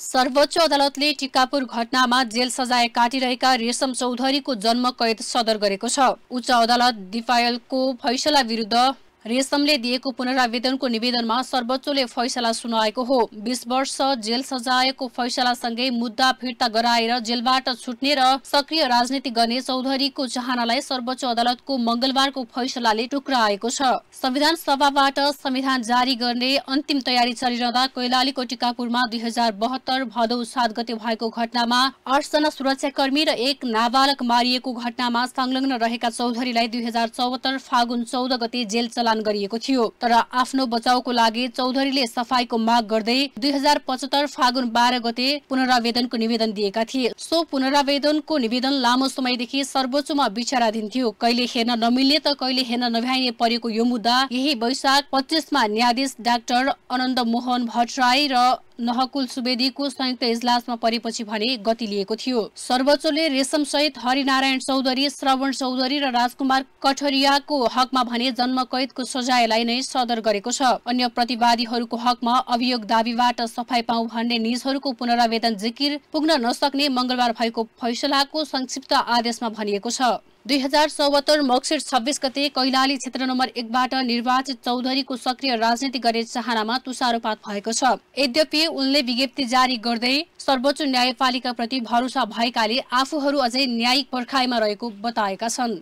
सर्वोच्च अदालतले टिकापुर घटनामा जेल सजाय काटिरहेका रेशम चौधरीको जन्म कैद सदर गरेको छ उच्च अदालत डिफायलको फैसला विरुद्ध रेशमले दिएको पुनरावेदनको निवेदनमा सर्वोच्चले फैसला सुनाएको हो बीस वर्ष जेल सजायको फैसलासँगै मुद्दा फिर्ता गराएर जेलबाट छुट्ने र सक्रिय राजनीति गर्ने चौधरीको चाहनालाई सर्वोच्च अदालतको मंगलबारको फैसलाले टुक्राएको छ संविधान सभाबाट संविधान जारी गर्ने अन्तिम तयारी चलिरहँदा कैलालीको टिकापुरमा दुई हजार बहत्तर भदौ सात गते भएको घटनामा आठजना सुरक्षाकर्मी र एक नाबालक मारिएको घटनामा संलग्न रहेका चौधरीलाई दुई हजार चौहत्तर फागुन चौध गते जेल चला प्रदान गरिएको थियो तर आफ्नो बचाउको लागि चौधरीले सफाईको माग गर्दै दुई हजार पचहत्तर फागुन बाह्र गते पुनरावेदनको निवेदन दिएका थिए सो पुनरावेदनको निवेदन लामो समयदेखि सर्वोच्चमा विचाराधीन थियो कहिले हेर्न नमिल्ने त कहिले हेर्न नभ्याइने परेको यो मुद्दा यही वैशाख पच्चिसमा न्यायाधीश डाक्टर अनन्द मोहन भट्टराई र नहकुल सुवेदीको संयुक्त इजलासमा परेपछि भने गति लिएको थियो सर्वोच्चले रेशम सहित हरिनारायण चौधरी श्रवण चौधरी र राजकुमार कठरियाको हकमा भने जन्म कैदको सजायलाई नै सदर गरेको छ अन्य प्रतिवादीहरूको हकमा अभियोग दावीबाट सफाई पाऊ भन्ने निजहरूको पुनरावेदन जिकिर पुग्न नसक्ने मंगलबार भएको फैसलाको संक्षिप्त आदेशमा भनिएको छ दुई हजार चौहत्तर मक्सिर छब्बिस गते कैलाली क्षेत्र नम्बर एकबाट निर्वाचित चौधरीको सक्रिय राजनीति गरे चाहनामा तुषारोपात भएको छ यद्यपि उनले विज्ञप्ति जारी गर्दै सर्वोच्च न्यायपालिकाप्रति भरोसा भएकाले आफूहरू अझै न्यायिक पर्खाइमा रहेको बताएका छन्